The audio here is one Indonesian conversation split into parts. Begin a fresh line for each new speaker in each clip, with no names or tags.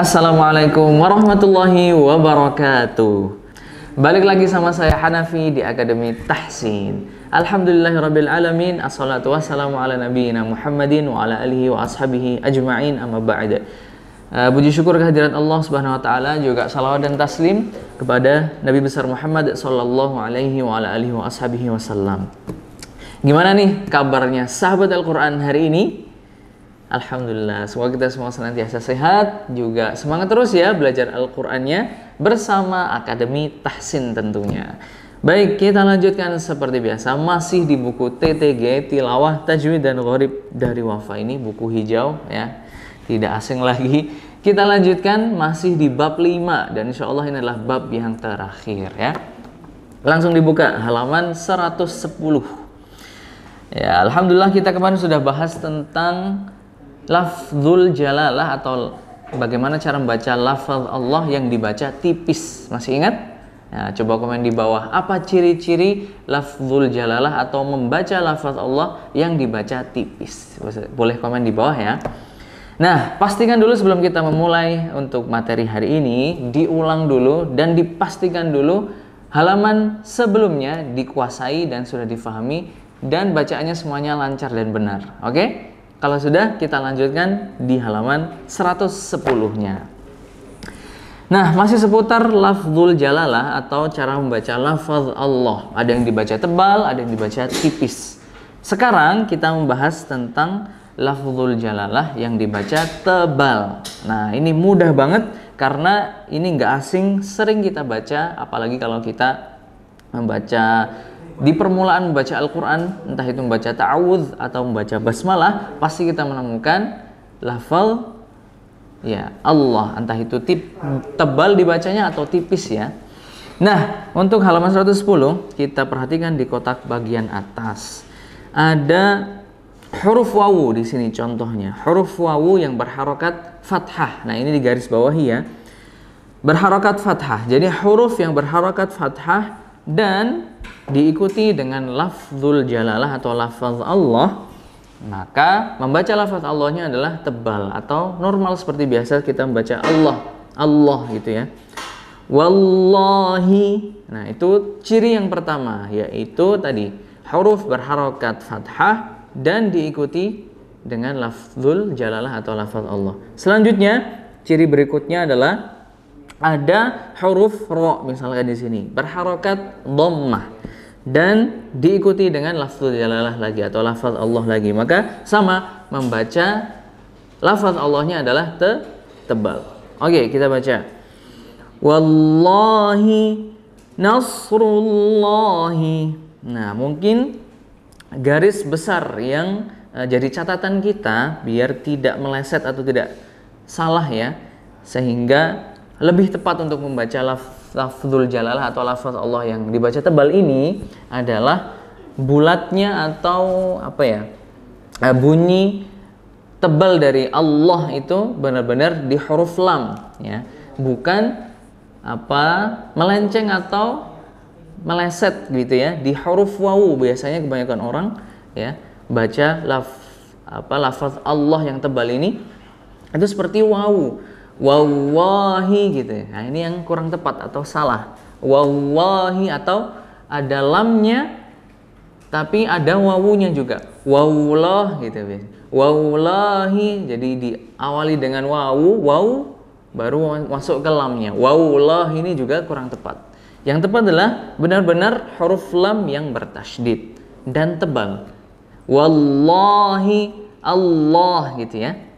Assalamualaikum warahmatullahi wabarakatuh. Balik lagi sama saya Hanafi di Akademi Tahsin. Alhamdulillahirrabbilalamin Assalatu wassalamu ala nabiyina Muhammadin wa ala alihi wa ashabihi ajma'in amma ba'da. Uh, puji syukur kehadiran Allah Subhanahu wa taala juga salawat dan taslim kepada Nabi besar Muhammad sallallahu alaihi wa ala alihi wa ashabihi wasallam. Gimana nih kabarnya sahabat Al-Qur'an hari ini? Alhamdulillah, semoga kita semua senantiasa sehat, juga semangat terus ya belajar Al-Qur'annya bersama Akademi Tahsin tentunya. Baik, kita lanjutkan seperti biasa masih di buku TTG Tilawah Tajwid dan Ghorib dari Wafa ini buku hijau ya. Tidak asing lagi. Kita lanjutkan masih di bab 5 dan insya Allah ini adalah bab yang terakhir ya. Langsung dibuka halaman 110. Ya, alhamdulillah kita kemarin sudah bahas tentang lafzul jalalah atau bagaimana cara membaca lafaz Allah yang dibaca tipis masih ingat Nah, coba komen di bawah apa ciri-ciri lafzul jalalah atau membaca lafaz Allah yang dibaca tipis. Boleh komen di bawah ya. Nah, pastikan dulu sebelum kita memulai untuk materi hari ini, diulang dulu dan dipastikan dulu halaman sebelumnya dikuasai dan sudah difahami dan bacaannya semuanya lancar dan benar. Oke? Okay? Kalau sudah, kita lanjutkan di halaman 110-nya. Nah, masih seputar lafzul jalalah atau cara membaca lafaz Allah. Ada yang dibaca tebal, ada yang dibaca tipis. Sekarang kita membahas tentang lafzul jalalah yang dibaca tebal. Nah, ini mudah banget karena ini nggak asing, sering kita baca, apalagi kalau kita membaca di permulaan membaca Al-Quran, entah itu membaca ta'awudz atau membaca basmalah, pasti kita menemukan lafal ya Allah, entah itu tip, tebal dibacanya atau tipis ya. Nah, untuk halaman 110 kita perhatikan di kotak bagian atas. Ada huruf wawu di sini contohnya. Huruf wawu yang berharokat fathah. Nah, ini di garis bawah ya. Berharokat fathah. Jadi huruf yang berharokat fathah dan diikuti dengan lafzul jalalah atau lafaz Allah maka membaca lafaz Allahnya adalah tebal atau normal seperti biasa kita membaca Allah Allah gitu ya wallahi nah itu ciri yang pertama yaitu tadi huruf berharokat fathah dan diikuti dengan lafzul jalalah atau lafaz Allah selanjutnya ciri berikutnya adalah ada huruf ro misalnya di sini berharokat dhammah dan diikuti dengan lafzul jalalah lagi atau lafaz Allah lagi maka sama membaca lafaz Allahnya adalah te tebal oke okay, kita baca
wallahi
nasrullahi nah mungkin garis besar yang uh, jadi catatan kita biar tidak meleset atau tidak salah ya sehingga lebih tepat untuk membaca laf, lafzul jalalah atau lafaz Allah yang dibaca tebal ini adalah bulatnya atau apa ya e, bunyi tebal dari Allah itu benar-benar di huruf lam ya bukan apa melenceng atau meleset gitu ya di huruf wawu biasanya kebanyakan orang ya baca laf apa lafaz Allah yang tebal ini itu seperti wawu wallahi gitu ya. Nah, ini yang kurang tepat atau salah. Wallahi atau ada lamnya tapi ada wawunya juga. Wawlah gitu ya. Wawlahi jadi diawali dengan wawu, waw baru masuk ke lamnya. Wawlah ini juga kurang tepat. Yang tepat adalah benar-benar huruf lam yang bertasydid dan tebal. Wallahi Allah gitu ya.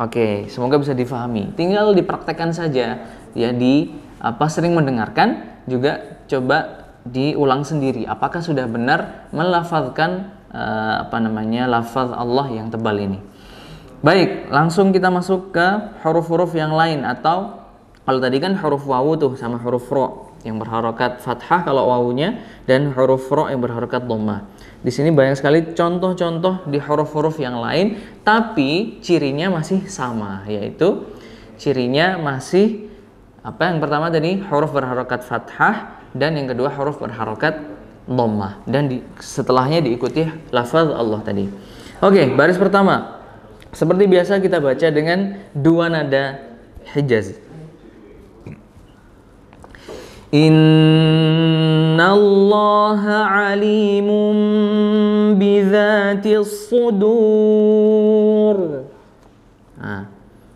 Oke, semoga bisa difahami. Tinggal dipraktekkan saja ya di apa sering mendengarkan juga coba diulang sendiri apakah sudah benar melafalkan uh, eh, apa namanya lafaz Allah yang tebal ini. Baik, langsung kita masuk ke huruf-huruf yang lain atau kalau tadi kan huruf wawu tuh sama huruf ro yang berharokat fathah kalau wawunya dan huruf ro yang berharokat dhamma. Di sini banyak sekali contoh-contoh di huruf-huruf yang lain tapi cirinya masih sama yaitu cirinya masih apa yang pertama tadi huruf berharokat fathah dan yang kedua huruf berharokat dhammah dan di, setelahnya diikuti lafaz Allah tadi. Oke, okay, baris pertama. Seperti biasa kita baca dengan dua nada
hijaz. In Innallaha alimun bidzatis sudur. Nah,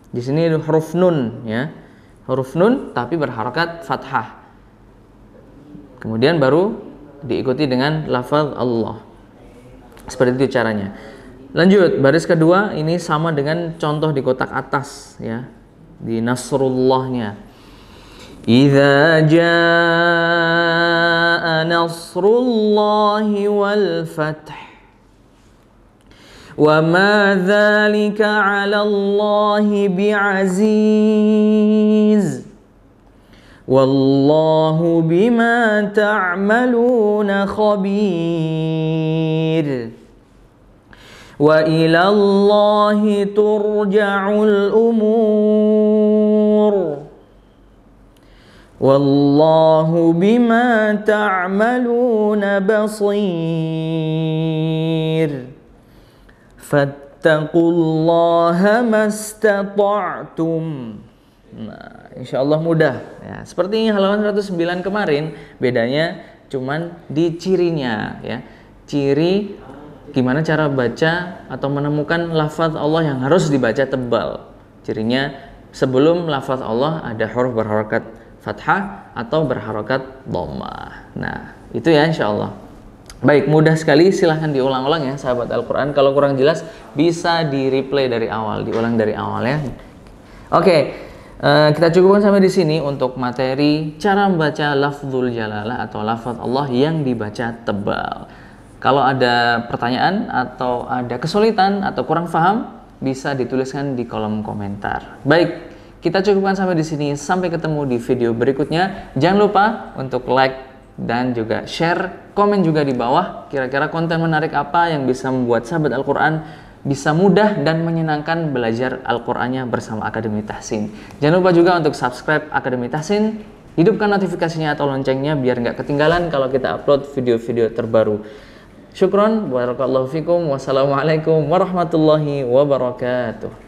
di sini huruf
nun ya. Huruf nun tapi berharakat fathah. Kemudian baru diikuti dengan lafaz Allah. Seperti itu caranya. Lanjut, baris kedua ini sama dengan contoh di kotak atas ya.
Di nasrullahnya. Iza jaa نصر الله والفتح وما ذلك على الله بعزيز والله بما تعملون خبير والى الله ترجع الامور والله بما تعملون بصير فاتقوا الله ما استطعتم
Nah, insya Allah mudah. Ya, seperti halaman 109 kemarin, bedanya cuman di cirinya ya. Ciri gimana cara baca atau menemukan lafaz Allah yang harus dibaca tebal. Cirinya sebelum lafaz Allah ada huruf berharakat fathah atau berharokat dhammah. Nah, itu ya insya Allah. Baik, mudah sekali silahkan diulang-ulang ya sahabat Al-Quran. Kalau kurang jelas bisa di-replay dari awal, diulang dari awal ya. Oke, okay. Uh, eh, kita cukupkan sampai di sini untuk materi cara membaca lafzul jalalah atau lafaz Allah yang dibaca tebal. Kalau ada pertanyaan atau ada kesulitan atau kurang paham, bisa dituliskan di kolom komentar. Baik, kita cukupkan sampai di sini. Sampai ketemu di video berikutnya. Jangan lupa untuk like dan juga share, komen juga di bawah kira-kira konten menarik apa yang bisa membuat sahabat Al-Qur'an bisa mudah dan menyenangkan belajar Al-Qur'annya bersama Akademi Tahsin. Jangan lupa juga untuk subscribe Akademi Tahsin, hidupkan notifikasinya atau loncengnya biar nggak ketinggalan kalau kita upload video-video terbaru. Syukron, warahmatullahi
wabarakatuh.